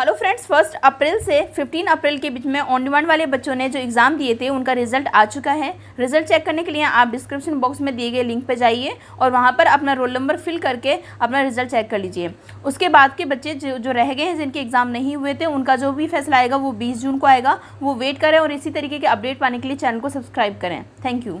hello friends first April से 15 अप्रैल के बीच में ऑन डिमांड वाले बच्चों ने जो एग्ज़ाम दिए थे उनका रिजल्ट आ चुका है रिजल्ट चेक करने के लिए आप डिस्क्रिप्शन बॉक्स में दिए गए लिंक पर जाइए और वहाँ पर अपना रोल नंबर फिल करके अपना रिजल्ट चेक कर लीजिए उसके बाद के बच्चे जो जो रह गए हैं जिनके एग्ज़ाम नहीं हुए थे उनका जो भी फैसला आएगा वो बीस जून को आएगा वो वेट करें और इसी तरीके के अपडेट पाने के लिए चैनल को सब्सक्राइब करें थैंक यू